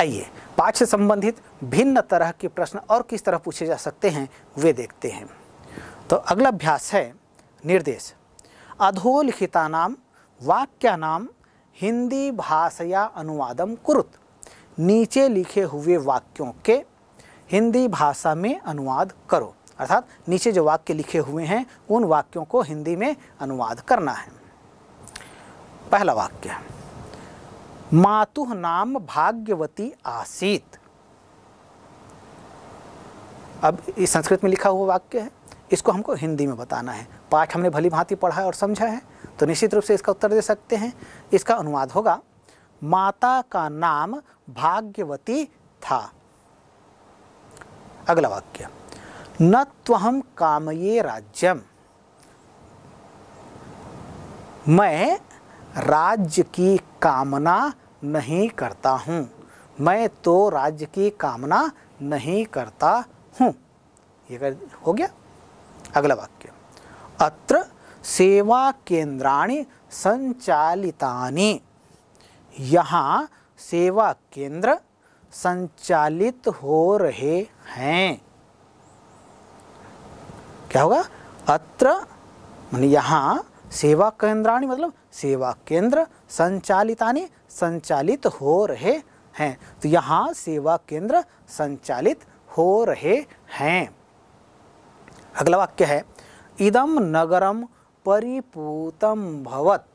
आइए पाठ से संबंधित भिन्न तरह के प्रश्न और किस तरह पूछे जा सकते हैं वे देखते हैं तो अगला अभ्यास है निर्देश अधोलिखिता नाम वाक्या नाम हिंदी भाषया अनुवादम कुरुत नीचे लिखे हुए वाक्यों के हिंदी भाषा में अनुवाद करो अर्थात नीचे जो वाक्य लिखे हुए हैं उन वाक्यों को हिंदी में अनुवाद करना है पहला वाक्य मातु नाम भाग्यवती आसीत अब इस संस्कृत में लिखा हुआ वाक्य है इसको हमको हिंदी में बताना है पाठ हमने भली भांति पढ़ा है और समझा है तो निश्चित रूप से इसका उत्तर दे सकते हैं इसका अनुवाद होगा माता का नाम भाग्यवती था अगला वाक्य न त्वहम कामये राज्यम मैं राज्य की कामना नहीं करता हूँ मैं तो राज्य की कामना नहीं करता हूँ ये कर हो गया अगला वाक्य अत्र सेवा केंद्राणी संचालिता यहाँ सेवा केंद्र संचालित हो रहे हैं क्या होगा अत्र यहाँ सेवा केंद्राणी मतलब सेवा केंद्र संचालितानी संचालित हो रहे हैं तो यहाँ सेवा केंद्र संचालित हो रहे हैं अगला वाक्य है इदम नगरम परिपूतम भवत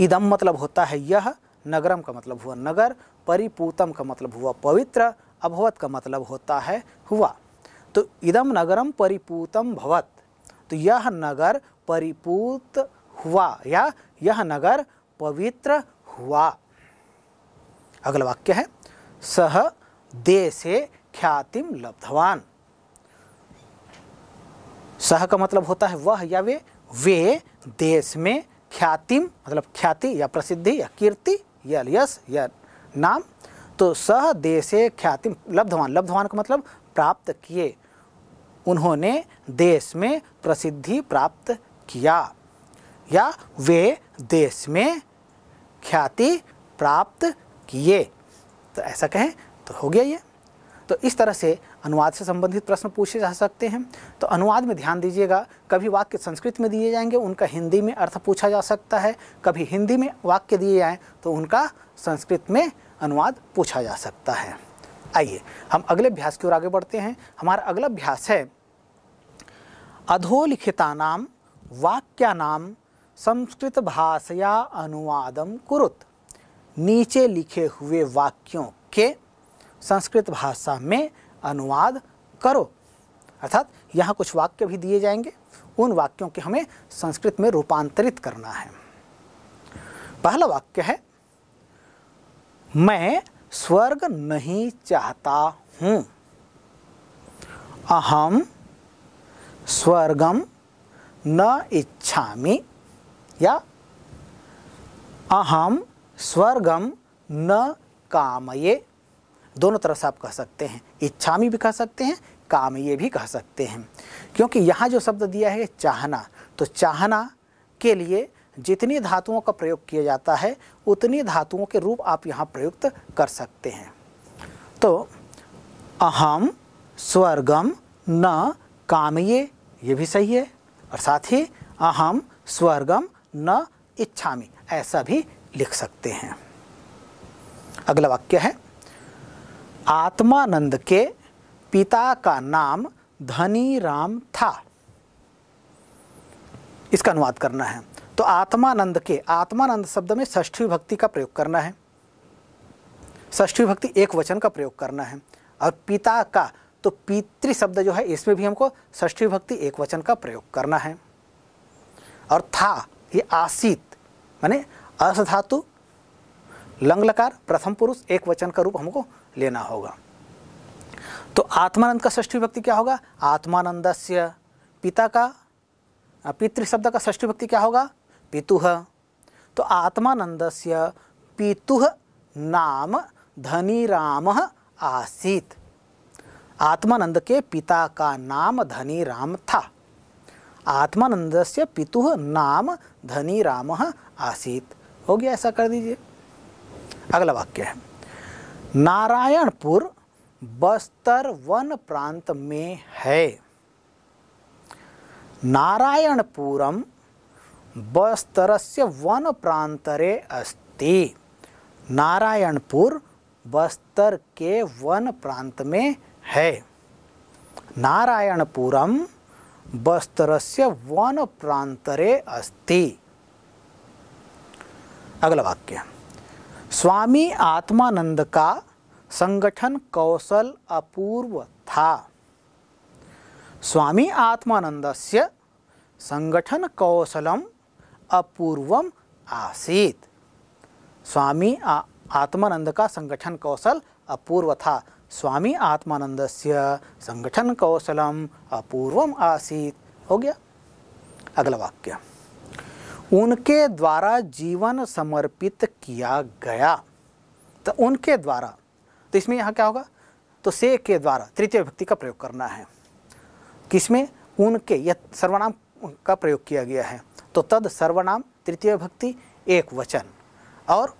इदम मतलब होता है यह नगरम का मतलब हुआ नगर परिपूतम का मतलब हुआ पवित्र अभवत का मतलब होता है हुआ तो इदम नगरम परिपूतम भवत तो यह नगर परिपूत हुआ या यह नगर पवित्र हुआ अगला वाक्य है सह देशे ख्यातिम लब्धवान सह का मतलब होता है वह या वे वे देश में ख्यातिम मतलब ख्याति या प्रसिद्धि या कीर्ति या यश या नाम तो सह देशे ख्यातिम लब्धवान लब्धवान का मतलब प्राप्त किए उन्होंने देश में प्रसिद्धि प्राप्त किया या वे देश में ख्याति प्राप्त किए तो ऐसा कहें तो हो गया ये तो इस तरह से अनुवाद से संबंधित प्रश्न पूछे जा सकते हैं तो अनुवाद में ध्यान दीजिएगा कभी वाक्य संस्कृत में दिए जाएंगे उनका हिंदी में अर्थ पूछा जा सकता है कभी हिंदी में वाक्य दिए जाएँ तो उनका संस्कृत में अनुवाद पूछा जा सकता है आइए हम अगले अभ्यास की ओर आगे बढ़ते हैं हमारा अगला अभ्यास है नाम वाक्यानाम संस्कृत भाषया अनुवादम कुरुत नीचे लिखे हुए वाक्यों के संस्कृत भाषा में अनुवाद करो अर्थात यहाँ कुछ वाक्य भी दिए जाएंगे उन वाक्यों के हमें संस्कृत में रूपांतरित करना है पहला वाक्य है मैं स्वर्ग नहीं चाहता हूँ अहम स्वर्गम न इच्छामी या अहम स्वर्गम न कामये दोनों तरफ से आप कह सकते हैं इच्छा में भी कह सकते हैं काम ये भी कह सकते हैं क्योंकि यहाँ जो शब्द दिया है चाहना तो चाहना के लिए जितनी धातुओं का प्रयोग किया जाता है उतनी धातुओं के रूप आप यहाँ प्रयुक्त कर सकते हैं तो अहम स्वर्गम न कामये ये भी सही है और साथ ही अहम स्वर्गम न इच्छामी ऐसा भी लिख सकते हैं अगला वाक्य है आत्मानंद के पिता का नाम धनी राम था इसका अनुवाद करना है तो आत्मानंद के आत्मानंद शब्द में ष्ठी भक्ति का प्रयोग करना है षष्ठी भक्ति एक वचन का प्रयोग करना है और पिता का तो पितृ शब्द जो है इसमें भी हमको ष्ठी भक्ति एक वचन का प्रयोग करना है और था ये आसित माने अस धातु लंग लकार प्रथम पुरुष एक वचन का रूप हमको लेना होगा तो आत्मानंद का ष्ठी व्यक्ति क्या होगा आत्मानंद पिता का पितृ शब्द का ष्ठी व्यक्ति क्या होगा पितुह तो आत्मानंद पितुह नाम धनी राम आसीत आत्मानंद के पिता का नाम धनी राम था आत्मानंद से पितु नाम धनी राम आसीत हो गया ऐसा कर दीजिए अगला वाक्य है नारायणपुर बस्तर वन प्रांत में है नारायणपुरम बस्तरस्य वन प्रांतरे अस्ति नारायणपुर बस्तर के वन प्रांत में है नारायणपुरम से वन प्रांतरे अस्ति अगला वाक्य स्वामी आत्मानंद का संगठन कौशल अपूर्व था स्वामी आत्मानंद से संगठन कौशलम अपूर्वम आसीत स्वामी आ, आत्मानंद का संगठन कौशल अपूर्व था स्वामी आत्मानंद से संगठन कौशलम अपूर्वम आसीत हो गया अगला वाक्य उनके द्वारा जीवन समर्पित किया गया तो उनके द्वारा तो इसमें यहाँ क्या होगा तो से के द्वारा तृतीय व्यक्ति का प्रयोग करना है किसमें उनके यह सर्वनाम का प्रयोग किया गया है तो तद सर्वनाम तृतीय भक्ति एक वचन और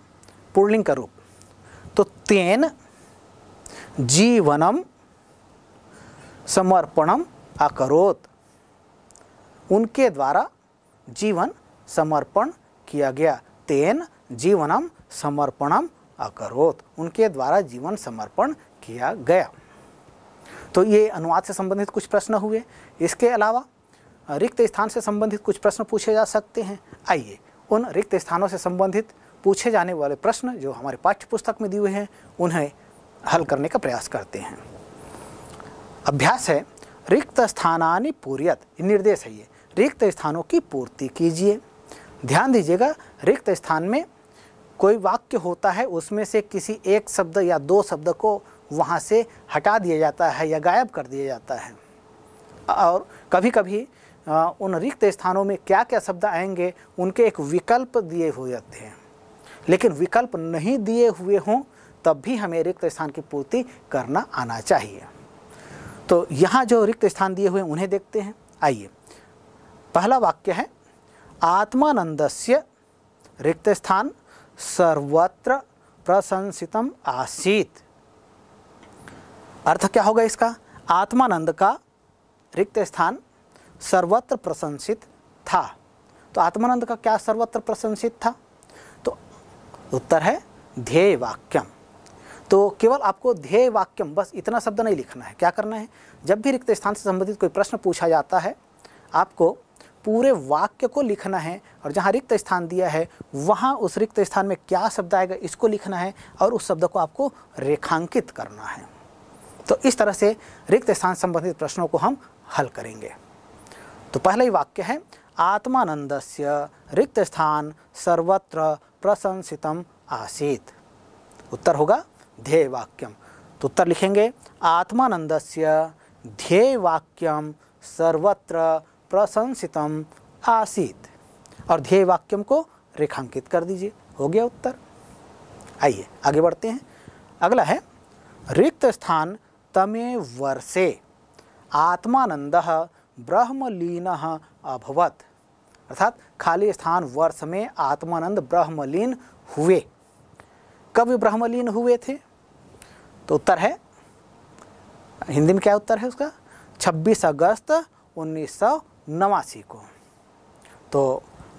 पुर्लिंग का रूप तो तेन जीवनम समर्पणम अकरोत उनके द्वारा जीवन समर्पण किया गया तेन जीवनम समर्पणम अकरोत उनके द्वारा जीवन समर्पण किया गया तो ये अनुवाद से संबंधित कुछ प्रश्न हुए इसके अलावा रिक्त स्थान से संबंधित कुछ प्रश्न पूछे जा सकते हैं आइए उन रिक्त स्थानों से संबंधित पूछे जाने वाले प्रश्न जो हमारे पाठ्य पुस्तक में दिए हुए हैं उन्हें हल करने का प्रयास करते हैं अभ्यास है रिक्त स्थानानि पूरियत निर्देश है ये रिक्त स्थानों की पूर्ति कीजिए ध्यान दीजिएगा रिक्त स्थान में कोई वाक्य होता है उसमें से किसी एक शब्द या दो शब्द को वहाँ से हटा दिया जाता है या गायब कर दिया जाता है और कभी कभी उन रिक्त स्थानों में क्या क्या शब्द आएंगे उनके एक विकल्प दिए हुए जाते हैं लेकिन विकल्प नहीं दिए हुए हों तब भी हमें रिक्त स्थान की पूर्ति करना आना चाहिए तो यहाँ जो रिक्त स्थान दिए हुए उन्हें देखते हैं आइए पहला वाक्य है आत्मानंद से रिक्त स्थान सर्वत्र प्रशंसित आसीत अर्थ क्या होगा इसका आत्मानंद का रिक्त स्थान सर्वत्र प्रशंसित था तो आत्मानंद का क्या सर्वत्र प्रशंसित था तो उत्तर है ध्येय वाक्यम तो केवल आपको ध्येय वाक्यम बस इतना शब्द नहीं लिखना है क्या करना है जब भी रिक्त स्थान से संबंधित कोई प्रश्न पूछा जाता है आपको पूरे वाक्य को लिखना है और जहाँ रिक्त स्थान दिया है वहाँ उस रिक्त स्थान में क्या शब्द आएगा इसको लिखना है और उस शब्द को आपको रेखांकित करना है तो इस तरह से रिक्त स्थान संबंधित प्रश्नों को हम हल करेंगे तो पहला ही वाक्य है आत्मानंद से रिक्त स्थान सर्वत्र प्रशंसितम आसीत उत्तर होगा ध्येय वाक्यम तो उत्तर लिखेंगे आत्मानंद से वाक्यम सर्वत्र प्रशंसितम आसीत और ध्येय वाक्यम को रेखांकित कर दीजिए हो गया उत्तर आइए आगे बढ़ते हैं अगला है रिक्त स्थान तमे वर्षे आत्मानंद ब्रह्मलीन अभवत अर्थात खाली स्थान वर्ष में आत्मानंद ब्रह्मलीन हुए कब ब्रह्मलीन हुए थे तो उत्तर है हिंदी में क्या उत्तर है उसका 26 अगस्त उन्नीस को तो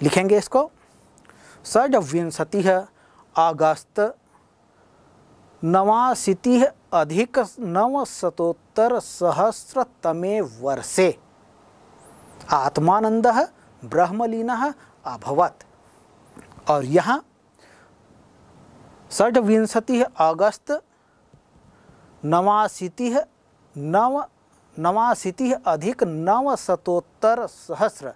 लिखेंगे इसको विंशति अगस्त नवाशीति अधिक नवशतोत्तर सहस्रतमे वर्षे आत्मानंद ब्रह्मलीन अभवत और यहाँ विंशति अगस्त नवाशीति नव नवाशीति अधिक नव शतोत्तर सहस्र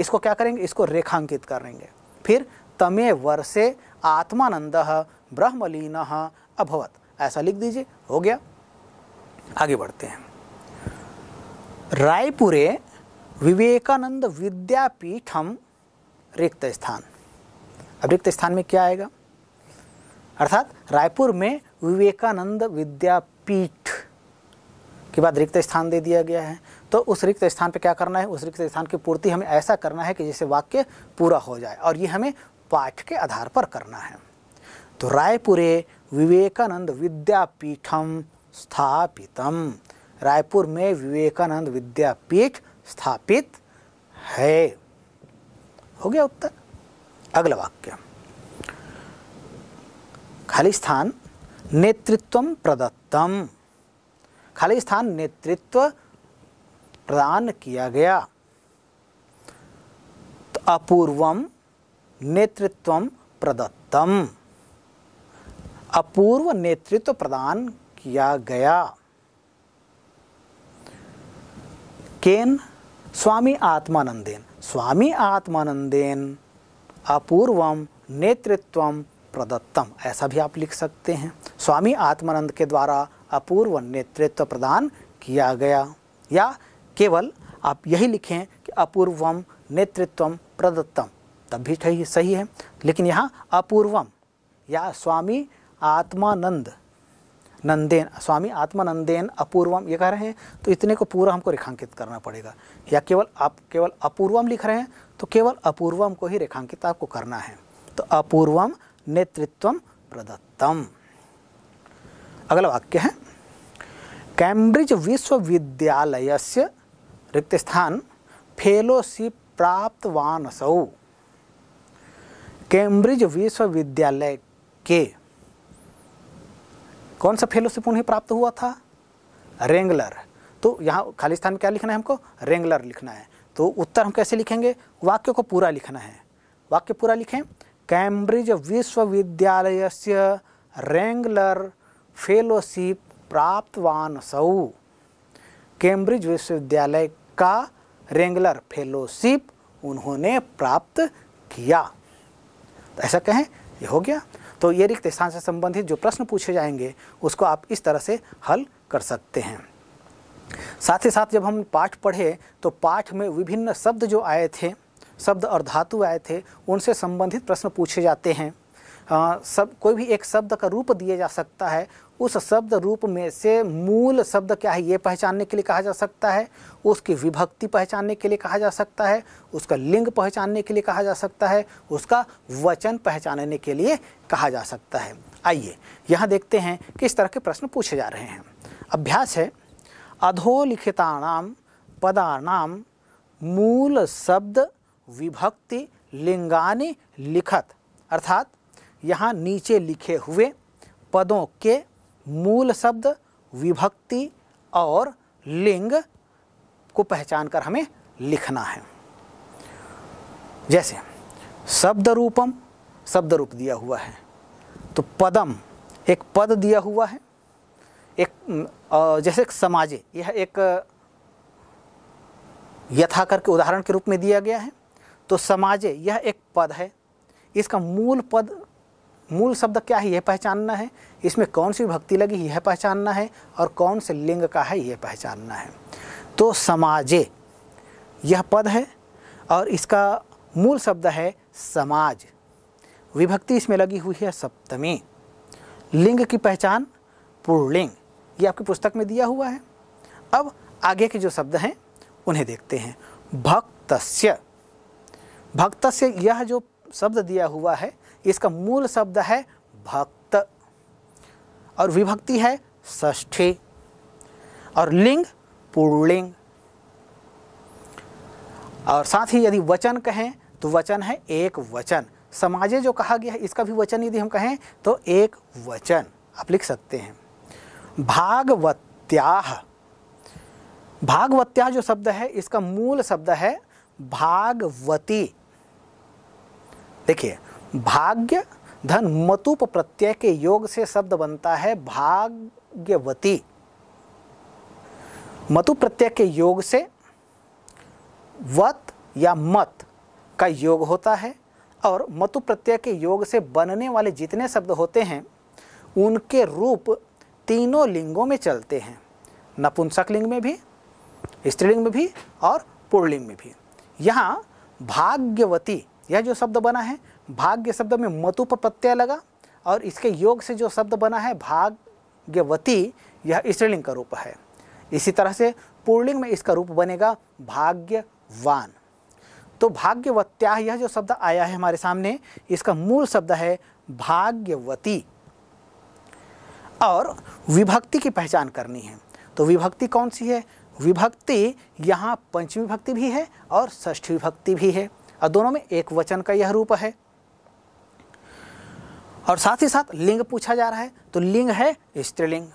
इसको क्या करेंगे इसको रेखांकित करेंगे फिर तमे वर्षे आत्मानंद ब्रह्मलीन अभवत ऐसा लिख दीजिए हो गया आगे बढ़ते हैं रायपुरे विवेकानंद विद्यापीठम रिक्त स्थान अब रिक्त स्थान में क्या आएगा अर्थात रायपुर में विवेकानंद विद्या पीठ के बाद रिक्त स्थान दे दिया गया है तो उस रिक्त स्थान पे क्या करना है उस रिक्त स्थान की पूर्ति हमें ऐसा करना है कि जिससे वाक्य पूरा हो जाए और ये हमें पाठ के आधार पर करना है तो रायपुरे विवेकानंद विद्यापीठम स्थापितम रायपुर में विवेकानंद विद्यापीठ स्थापित है हो गया उत्तर अगला वाक्य खाली स्थान नेतृत्व प्रदत्तम खाली स्थान नेतृत्व प्रदान किया गया तो अपूर्वम नेतृत्व प्रदत्तम अपूर्व नेतृत्व प्रदान किया गया केन स्वामी आत्मानंदेन स्वामी आत्मानंदेन अपूर्वम नेतृत्व प्रदत्तम ऐसा भी आप लिख सकते हैं स्वामी आत्मानंद के द्वारा अपूर्व नेतृत्व प्रदान किया गया या केवल आप यही लिखें कि अपूर्वम नेतृत्वम प्रदत्तम तब भी सही सही है लेकिन यहाँ अपूर्वम या स्वामी आत्मानंद नंदेन स्वामी आत्मानंदेन अपूर्वम ये कह रहे हैं तो इतने को पूरा हमको रेखांकित करना पड़ेगा या केवल आप केवल अपूर्वम लिख रहे हैं तो केवल अपूर्वम को ही रेखांकित आपको करना है तो अपूर्वम नेतृत्व प्रदत्तम अगला वाक्य है कैम्ब्रिज विश्वविद्यालय से रिक्त स्थान फेलोशिप प्राप्तवानसौ कैम्ब्रिज विश्वविद्यालय के कौन सा फेलोशिप उन्हें प्राप्त हुआ था रेंगलर तो यहाँ खाली स्थान क्या लिखना है हमको रेंगलर लिखना है तो उत्तर हम कैसे लिखेंगे वाक्य को पूरा लिखना है वाक्य पूरा लिखें कैम्ब्रिज विश्वविद्यालय से रेंगलर फेलोशिप प्राप्तवान सौ कैम्ब्रिज विश्वविद्यालय का रेंगलर फेलोशिप उन्होंने प्राप्त किया तो ऐसा कहें ये हो गया तो ये रिक्त स्थान से संबंधित जो प्रश्न पूछे जाएंगे उसको आप इस तरह से हल कर सकते हैं साथ ही साथ जब हम पाठ पढ़े तो पाठ में विभिन्न शब्द जो आए थे शब्द और धातु आए थे उनसे संबंधित प्रश्न पूछे जाते हैं आ, सब कोई भी एक शब्द का रूप दिया जा सकता है उस शब्द रूप में से मूल शब्द क्या है ये पहचानने के लिए कहा जा सकता है उसकी विभक्ति पहचानने के लिए कहा जा सकता है उसका लिंग पहचानने के लिए कहा जा सकता है उसका वचन पहचानने के लिए कहा जा सकता है आइए यहाँ देखते हैं किस तरह के प्रश्न पूछे जा रहे हैं अभ्यास है अधोलिखिताणाम पदाणाम मूल शब्द विभक्ति लिंगानि लिखत अर्थात यहाँ नीचे लिखे हुए पदों के मूल शब्द विभक्ति और लिंग को पहचान कर हमें लिखना है जैसे शब्द रूपम शब्द रूप दिया हुआ है तो पदम एक पद दिया हुआ है एक जैसे एक समाजे यह एक यथा करके उदाहरण के रूप में दिया गया है तो समाजे यह एक पद है इसका मूल पद मूल शब्द क्या है यह पहचानना है इसमें कौन सी भक्ति लगी यह पहचानना है और कौन से लिंग का है यह पहचानना है तो समाजे यह पद है और इसका मूल शब्द है समाज विभक्ति इसमें लगी हुई है सप्तमी लिंग की पहचान पुर्लिंग ये आपकी पुस्तक में दिया हुआ है अब आगे के जो शब्द हैं उन्हें देखते हैं भक्तस्य भक्त से यह जो शब्द दिया हुआ है इसका मूल शब्द है भक्त और विभक्ति है ष्ठी और लिंग पूर्णलिंग और साथ ही यदि वचन कहें तो वचन है एक वचन समाजे जो कहा गया है इसका भी वचन यदि हम कहें तो एक वचन आप लिख सकते हैं भागवत्याह भागवत्याह जो शब्द है इसका मूल शब्द है भागवती देखिए भाग्य धन मतुप प्रत्यय के योग से शब्द बनता है भाग्यवती मतु प्रत्यय के योग से वत या मत का योग होता है और मतु प्रत्यय के योग से बनने वाले जितने शब्द होते हैं उनके रूप तीनों लिंगों में चलते हैं नपुंसक लिंग में भी स्त्रीलिंग में भी और पुणलिंग में भी यहाँ भाग्यवती यह जो शब्द बना है भाग्य शब्द में मतुप पर प्रत्यय लगा और इसके योग से जो शब्द बना है भाग्यवती यह स्त्रीलिंग का रूप है इसी तरह से पूर्णलिंग में इसका रूप बनेगा भाग्यवान तो भाग्यवत्या यह जो शब्द आया है हमारे सामने इसका मूल शब्द है भाग्यवती और विभक्ति की पहचान करनी है तो विभक्ति कौन सी है विभक्ति यहाँ पंचमी विभक्ति भी है और षष्ठी विभक्ति भी है और दोनों में एक वचन का यह रूप है और साथ ही साथ लिंग पूछा जा रहा है तो लिंग है स्त्रीलिंग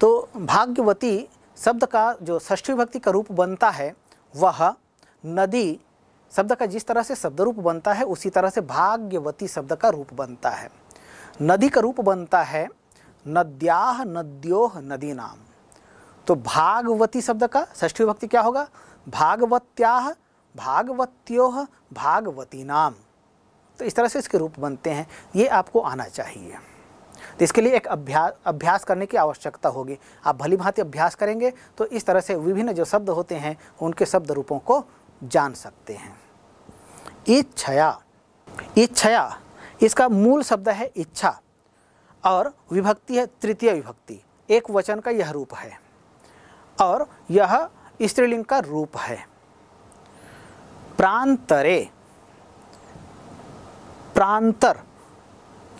तो भाग्यवती शब्द का जो षष्ठी विभक्ति का रूप बनता है वह नदी शब्द का जिस तरह से शब्द रूप बनता है उसी तरह से भाग्यवती शब्द का रूप बनता है नदी का रूप बनता है नद्याह नद्योह नदी नाम तो भागवती शब्द का ष्ठी विभक्ति क्या होगा भागवत्या भागवत्यो भागवती नाम तो इस तरह से इसके रूप बनते हैं ये आपको आना चाहिए तो इसके लिए एक अभ्यास अभ्यास करने की आवश्यकता होगी आप भली भांति अभ्यास करेंगे तो इस तरह से विभिन्न जो शब्द होते हैं उनके शब्द रूपों को जान सकते हैं इच्छया इच्छया इसका मूल शब्द है इच्छा और विभक्ति है तृतीय विभक्ति एक वचन का यह रूप है और यह स्त्रीलिंग का रूप है प्रांतरे प्रांतर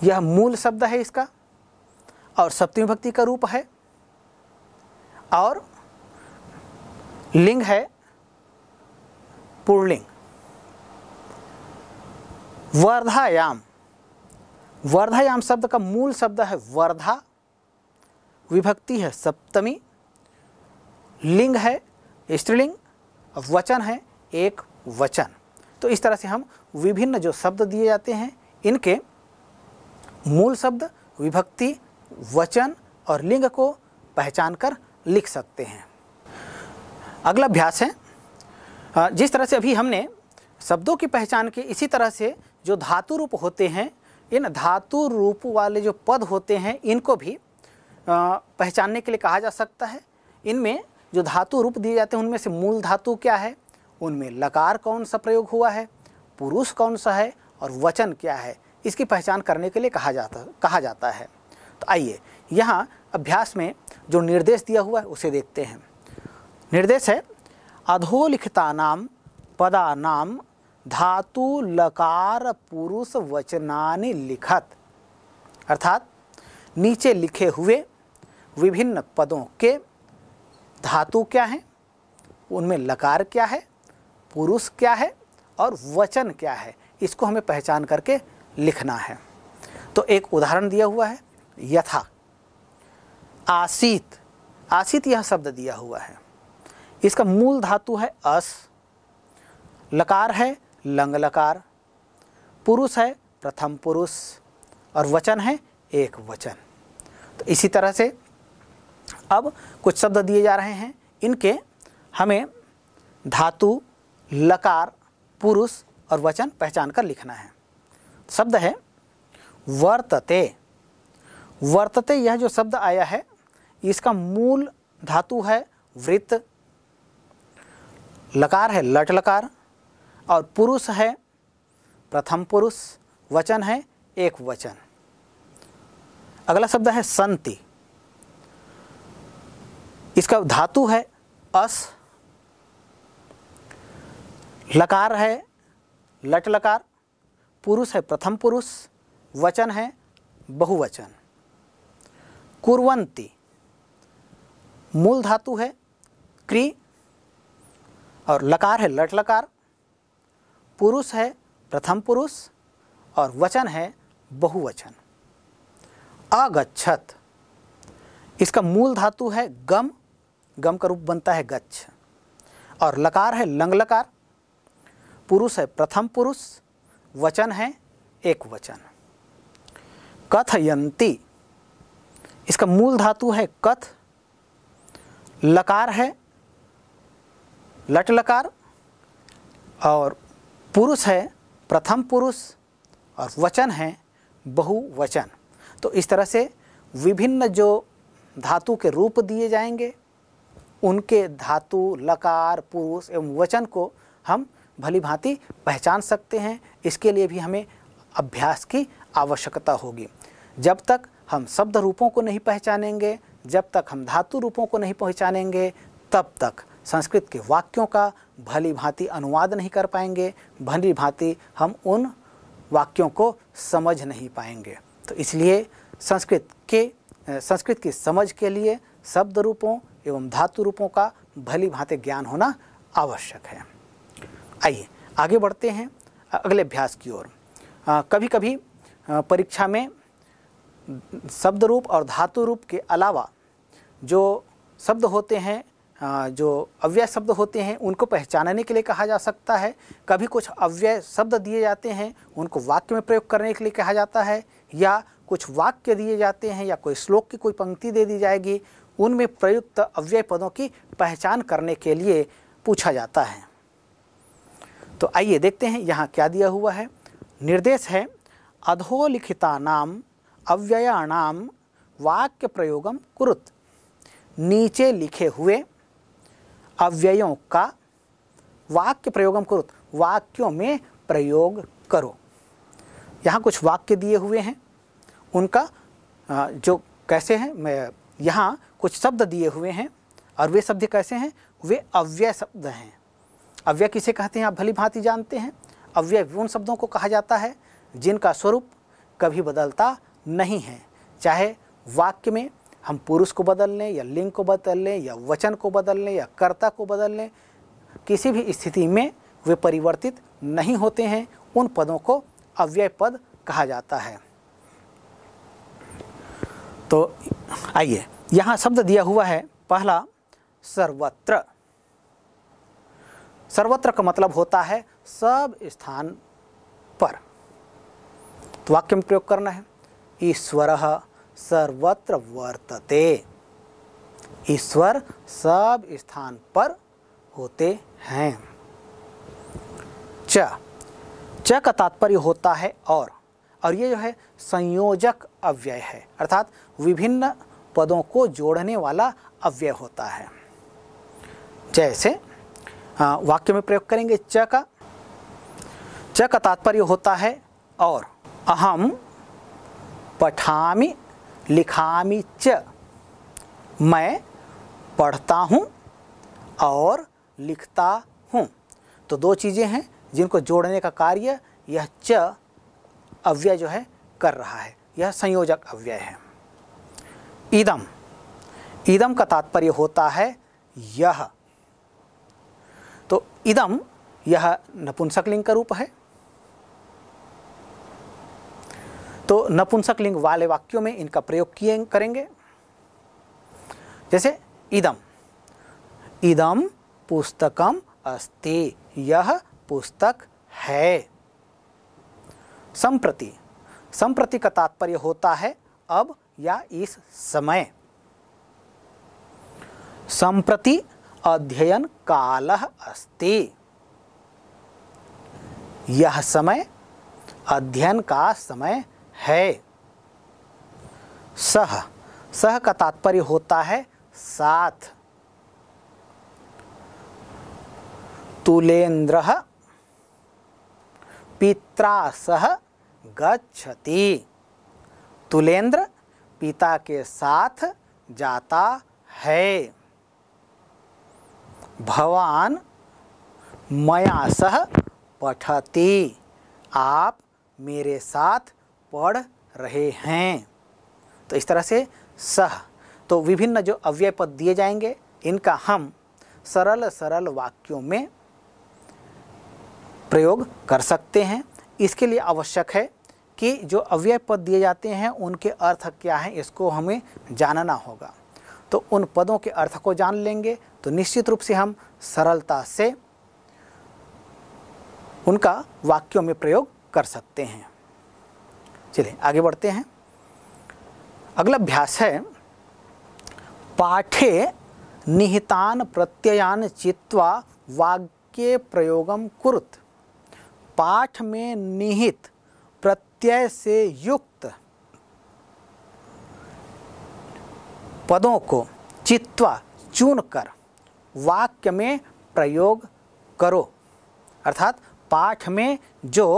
यह मूल शब्द है इसका और सप्तमी भक्ति का रूप है और लिंग है पुर्लिंग वर्धायाम वर्धायाम शब्द का मूल शब्द है वर्धा विभक्ति है सप्तमी लिंग है स्त्रीलिंग वचन है एक वचन तो इस तरह से हम विभिन्न जो शब्द दिए जाते हैं इनके मूल शब्द विभक्ति वचन और लिंग को पहचान कर लिख सकते हैं अगला अभ्यास है जिस तरह से अभी हमने शब्दों की पहचान की इसी तरह से जो धातु रूप होते हैं इन धातु रूप वाले जो पद होते हैं इनको भी पहचानने के लिए कहा जा सकता है इनमें जो धातु रूप दिए जाते हैं उनमें से मूल धातु क्या है उनमें लकार कौन सा प्रयोग हुआ है पुरुष कौन सा है और वचन क्या है इसकी पहचान करने के लिए कहा जाता कहा जाता है तो आइए यहाँ अभ्यास में जो निर्देश दिया हुआ है उसे देखते हैं निर्देश है अधोलिखिता नाम पदा नाम धातु लकार पुरुष वचनानि लिखत अर्थात नीचे लिखे हुए विभिन्न पदों के धातु क्या है उनमें लकार क्या है पुरुष क्या है और वचन क्या है इसको हमें पहचान करके लिखना है तो एक उदाहरण दिया हुआ है यथा आसीत आसित यह शब्द दिया हुआ है इसका मूल धातु है अस लकार है लंग लकार पुरुष है प्रथम पुरुष और वचन है एक वचन तो इसी तरह से अब कुछ शब्द दिए जा रहे हैं इनके हमें धातु लकार पुरुष और वचन पहचान कर लिखना है शब्द है वर्तते वर्तते यह जो शब्द आया है इसका मूल धातु है वृत्त लकार है लट लकार और पुरुष है प्रथम पुरुष वचन है एक वचन अगला शब्द है संति इसका धातु है अस लकार है लट लकार पुरुष है प्रथम पुरुष वचन है बहुवचन कुरवंती मूल धातु है क्री और लकार है लट लकार पुरुष है प्रथम पुरुष और वचन है बहुवचन अगच्छत इसका मूल धातु है गम गम का रूप बनता है गच्छ और लकार है लंग लकार पुरुष है प्रथम पुरुष वचन है एक वचन कथयंती इसका मूल धातु है कथ लकार है लट लकार और पुरुष है प्रथम पुरुष और वचन है बहुवचन तो इस तरह से विभिन्न जो धातु के रूप दिए जाएंगे उनके धातु लकार पुरुष एवं वचन को हम भली भांति पहचान सकते हैं इसके लिए भी हमें अभ्यास की आवश्यकता होगी जब तक हम शब्द रूपों को नहीं पहचानेंगे जब तक हम धातु रूपों को नहीं पहचानेंगे तब तक संस्कृत के वाक्यों का भली भांति अनुवाद नहीं कर पाएंगे भली भांति हम उन वाक्यों को समझ नहीं पाएंगे तो इसलिए संस्कृत के संस्कृत की समझ के लिए शब्द रूपों एवं धातु रूपों का भली भांति ज्ञान होना आवश्यक है आइए आगे बढ़ते हैं अगले अभ्यास की ओर कभी कभी परीक्षा में शब्द रूप और धातु रूप के अलावा जो शब्द होते हैं जो अव्यय शब्द होते हैं उनको पहचानने के लिए कहा जा सकता है कभी कुछ अव्यय शब्द दिए जाते हैं उनको वाक्य में प्रयोग करने के लिए कहा जाता है या कुछ वाक्य दिए जाते हैं या कोई श्लोक की कोई पंक्ति दे दी जाएगी उनमें प्रयुक्त अव्यय पदों की पहचान करने के लिए पूछा जाता है तो आइए देखते हैं यहाँ क्या दिया हुआ है निर्देश है अधोलिखिता नाम अव्ययाणाम वाक्य प्रयोगम कुरुत नीचे लिखे हुए अव्ययों का वाक्य प्रयोगम कुरुत वाक्यों में प्रयोग करो यहाँ कुछ वाक्य दिए हुए हैं उनका जो कैसे हैं मैं यहाँ कुछ शब्द दिए हुए हैं और वे शब्द कैसे हैं वे अव्यय शब्द हैं अव्यय किसे कहते हैं आप भली भांति जानते हैं अव्यय उन शब्दों को कहा जाता है जिनका स्वरूप कभी बदलता नहीं है चाहे वाक्य में हम पुरुष को बदल लें या लिंग को बदल लें या वचन को बदल लें या कर्ता को बदल लें किसी भी स्थिति में वे परिवर्तित नहीं होते हैं उन पदों को अव्यय पद कहा जाता है तो आइए यहाँ शब्द दिया हुआ है पहला सर्वत्र सर्वत्र का मतलब होता है सब स्थान पर तो वाक्य में प्रयोग करना है ईश्वर सर्वत्र वर्तते ईश्वर सब स्थान पर होते हैं च च का तात्पर्य होता है और और ये जो है संयोजक अव्यय है अर्थात विभिन्न पदों को जोड़ने वाला अव्यय होता है जैसे वाक्य में प्रयोग करेंगे च का च का तात्पर्य होता है और अहम पठामी लिखामी च मैं पढ़ता हूँ और लिखता हूँ तो दो चीज़ें हैं जिनको जोड़ने का कार्य यह च अव्यय जो है कर रहा है यह संयोजक अव्यय है इदम इदम का तात्पर्य होता है यह तो इदम यह नपुंसक लिंग का रूप है तो नपुंसक लिंग वाले वाक्यों में इनका प्रयोग किए करेंगे जैसे इदम इदम पुस्तकम अस्ति यह पुस्तक है संप्रति संप्रति का तात्पर्य होता है अब या इस समय संप्रति अध्ययन काल अस्ति यह समय अध्ययन का समय है सह सह का तात्पर्य होता है साथ तुलेन्द्र पिता सह गच्छति तुलेन्द्र पिता के साथ जाता है भवान मया सह पठती आप मेरे साथ पढ़ रहे हैं तो इस तरह से सह तो विभिन्न जो अव्यय पद दिए जाएंगे इनका हम सरल सरल वाक्यों में प्रयोग कर सकते हैं इसके लिए आवश्यक है कि जो अव्यय पद दिए जाते हैं उनके अर्थ क्या हैं इसको हमें जानना होगा तो उन पदों के अर्थ को जान लेंगे तो निश्चित रूप से हम सरलता से उनका वाक्यों में प्रयोग कर सकते हैं चलिए आगे बढ़ते हैं अगला अभ्यास है पाठे निहितान प्रत्ययान चित्वा वाक्य प्रयोगम कुरुत पाठ में निहित प्रत्यय से युक्त पदों को चित्वा चुनकर वाक्य में प्रयोग करो अर्थात पाठ में जो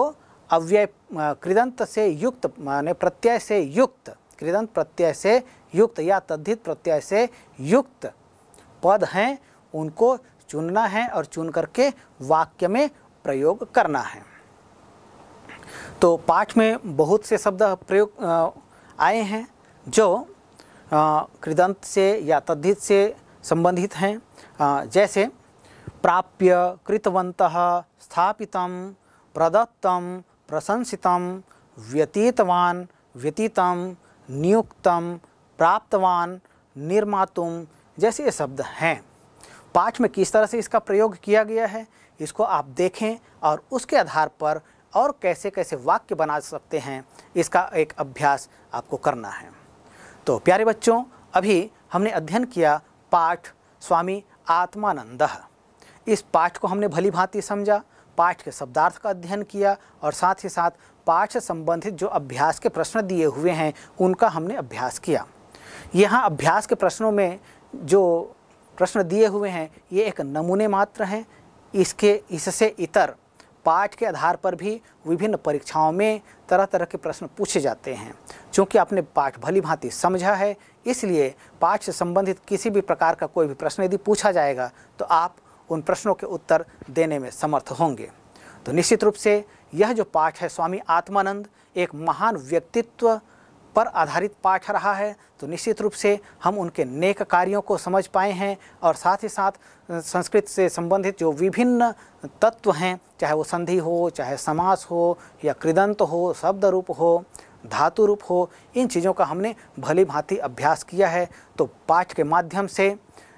अव्यय कृदंत से युक्त माने प्रत्यय से युक्त कृदंत प्रत्यय से युक्त या तद्धित प्रत्यय से युक्त पद हैं उनको चुनना है और चुन करके वाक्य में प्रयोग करना है तो पाठ में बहुत से शब्द प्रयोग आए हैं जो कृदंत से या तद्धित से संबंधित हैं जैसे प्राप्य कृतवंत स्थापित प्रदत्तम प्रशंसितम व्यतीतवान व्यतीतम नियुक्तम प्राप्तवान निर्मातुम जैसे ये शब्द हैं पाठ में किस तरह से इसका प्रयोग किया गया है इसको आप देखें और उसके आधार पर और कैसे कैसे वाक्य बना सकते हैं इसका एक अभ्यास आपको करना है तो प्यारे बच्चों अभी हमने अध्ययन किया पाठ स्वामी आत्मानंद इस पाठ को हमने भली भांति समझा पाठ के शब्दार्थ का अध्ययन किया और साथ ही साथ पाठ से संबंधित जो अभ्यास के प्रश्न दिए हुए हैं उनका हमने अभ्यास किया यहाँ अभ्यास के प्रश्नों में जो प्रश्न दिए हुए हैं ये एक नमूने मात्र हैं इसके इससे इतर पाठ के आधार पर भी विभिन्न परीक्षाओं में तरह तरह के प्रश्न पूछे जाते हैं क्योंकि आपने पाठ भली भांति समझा है इसलिए पाठ से संबंधित किसी भी प्रकार का कोई भी प्रश्न यदि पूछा जाएगा तो आप उन प्रश्नों के उत्तर देने में समर्थ होंगे तो निश्चित रूप से यह जो पाठ है स्वामी आत्मानंद एक महान व्यक्तित्व पर आधारित पाठ रहा है तो निश्चित रूप से हम उनके नेक कार्यों को समझ पाए हैं और साथ ही साथ संस्कृत से संबंधित जो विभिन्न तत्व हैं चाहे वो संधि हो चाहे समास हो या कृदंत हो शब्द रूप हो धातु रूप हो इन चीज़ों का हमने भली भांति अभ्यास किया है तो पाठ के माध्यम से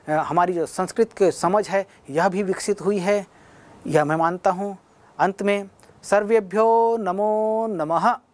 हमारी जो संस्कृत की समझ है यह भी विकसित हुई है यह मैं मानता हूँ अंत में सर्वेभ्यो नमो नमः